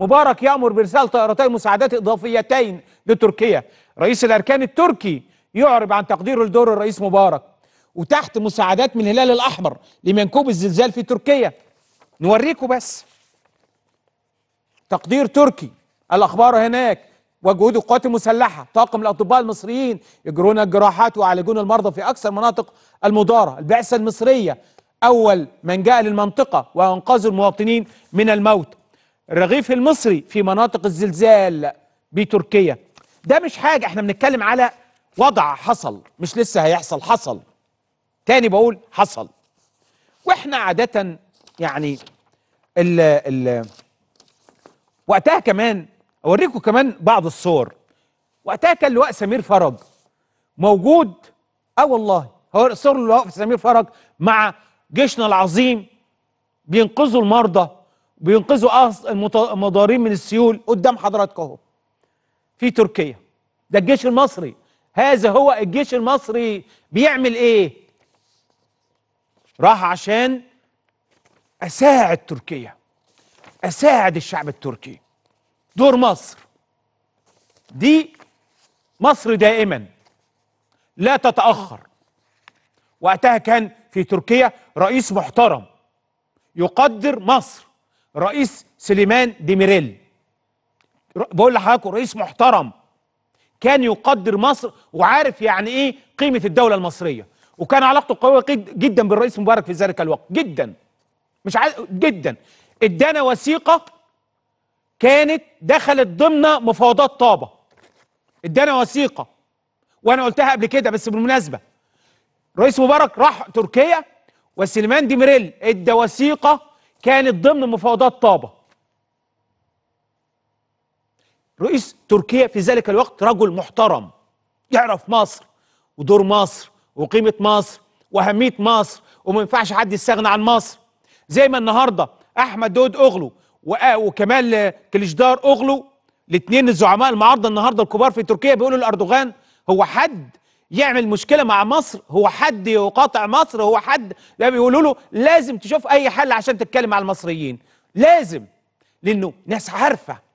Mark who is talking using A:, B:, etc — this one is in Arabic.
A: مبارك يأمر بإرسال طائرتين مساعدات إضافيتين لتركيا رئيس الأركان التركي يعرب عن تقديره لدور الرئيس مبارك وتحت مساعدات من الهلال الأحمر لمنكوب الزلزال في تركيا نوريكم بس تقدير تركي الأخبار هناك وجهود القوات المسلحة طاقم الأطباء المصريين يجرون الجراحات ويعالجون المرضى في أكثر مناطق المضارة البعثة المصرية أول من جاء للمنطقة وأنقذوا المواطنين من الموت الرغيف المصري في مناطق الزلزال بتركيا ده مش حاجة احنا بنتكلم على وضع حصل مش لسه هيحصل حصل تاني بقول حصل واحنا عادة يعني ال ال وقتها كمان اوريكم كمان بعض الصور وقتها كان لواء سمير فرج موجود اه والله هو صور لواء سمير فرج مع جيشنا العظيم بينقذوا المرضى بينقذوا المضارين من السيول قدام حضراتكم اهو في تركيا ده الجيش المصري هذا هو الجيش المصري بيعمل ايه راح عشان اساعد تركيا اساعد الشعب التركي دور مصر دي مصر دائما لا تتاخر وقتها كان في تركيا رئيس محترم يقدر مصر رئيس سليمان ديميريل بقول لحضراتكم رئيس محترم كان يقدر مصر وعارف يعني ايه قيمه الدوله المصريه وكان علاقته قويه جدا بالرئيس مبارك في ذلك الوقت جدا مش عارف جدا ادانا وثيقه كانت دخلت ضمن مفاوضات طابه ادانا وثيقه وانا قلتها قبل كده بس بالمناسبه رئيس مبارك راح تركيا وسليمان ديميريل ادى وثيقه كانت ضمن مفاوضات طابة رئيس تركيا في ذلك الوقت رجل محترم يعرف مصر ودور مصر وقيمة مصر وأهمية مصر وما ينفعش حد يستغنى عن مصر زي ما النهارده أحمد دود أغلو وكمال كليشدار أغلو الاثنين الزعماء المعارضة النهارده الكبار في تركيا بيقولوا لأردوغان هو حد يعمل مشكلة مع مصر هو حد يقاطع مصر هو حد ده بيقولوا له لازم تشوف أي حل عشان تتكلم مع المصريين لازم لأنه ناس عارفة